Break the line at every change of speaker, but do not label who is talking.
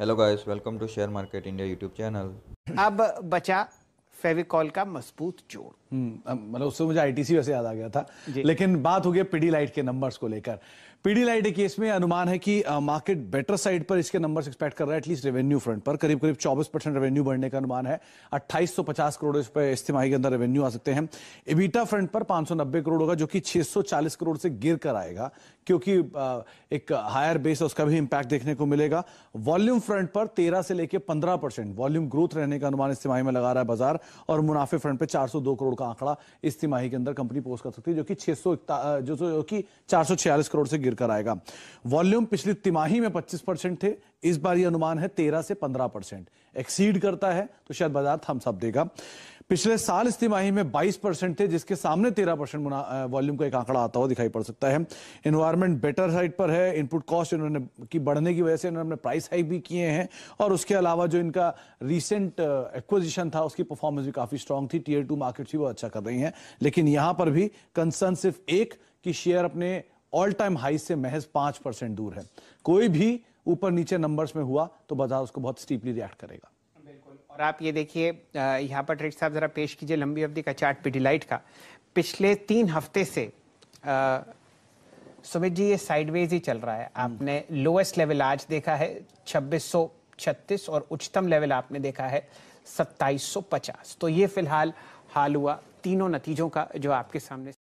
Hello guys welcome to share market India YouTube channel अब बचा फेविकॉल का मजबूत जोड़ हम्म, मतलब उससे मुझे आईटीसी वैसे याद आ गया था लेकिन बात हो
गई पीडी लाइट के नंबर्स को लेकर पीडी लाइट केस में अनुमान है कि मार्केट बेटर साइड पर इसके नंबर्स एक्सपेक्ट कर रहा है एटलीस्ट रेवेन्यू फ्रंट पर करीब करीब 24 परसेंट रेवेन्यू बढ़ने का अनुमान है 2850 करोड़ इस पर इस्तेमाही के अंदर रेवेन्यू आ सकते हैं इबीटा फ्रंट पर 590 करोड़ होगा जो कि 640 करोड़ से गिर कर आएगा क्योंकि एक हायर बेस है उसका भी इंपैक्ट देखने को मिलेगा वॉल्यूम फ्रंट पर तेरह से लेकर पंद्रह परसेंट वॉल्यूम ग्रोथ रहने का अनुमान इस्तेमाही में लगा रहा है बाजार और मुनाफे फ्रंट पर चार करोड़ का आंकड़ा इस्तेमाही के अंदर कंपनी पोस्ट कर सकती है जो कि छह जो कि चार करोड़ से गिर गिरकर आएगा वॉल्यूम पिछली तिमाही में 25 परसेंट थे इस बार यह अनुमान है 13 से 15 परसेंट एक्सीड करता है तो शायद बाजार थम्स सब देगा पिछले साल इस तिमाही में 22 परसेंट थे जिसके सामने 13 परसेंट वॉल्यूम का एक आंकड़ा आता हुआ दिखाई पड़ सकता है इन्वायरमेंट बेटर साइड पर है इनपुट कॉस्ट इन्होंने की बढ़ने की वजह से इन्होंने प्राइस हाइक भी किए हैं और उसके अलावा जो इनका रिसेंट एक्विजिशन था उसकी परफॉर्मेंस भी काफी स्ट्रांग थी टीयर टू मार्केट भी वो अच्छा कर रही है लेकिन यहां पर भी कंसर्न सिर्फ एक कि शेयर अपने ऑल टाइम हाई से महज पांच परसेंट दूर है कोई भी ऊपर नीचे नंबर्स में हुआ तो बाजार उसको बहुत स्टीपली रिएक्ट करेगा
बिल्कुल और आप ये देखिए यहाँ पर ट्रेड साहब ज़रा पेश कीजिए लंबी अवधि का चार्ट पीडीलाइट का पिछले तीन हफ्ते से सुमित जी ये साइडवेज ही चल रहा है हम्म। आपने लोएस्ट लेवल आज देखा है छब्बीस और उच्चतम लेवल आपने देखा है सत्ताईस तो ये फिलहाल हाल हुआ तीनों नतीजों का जो आपके सामने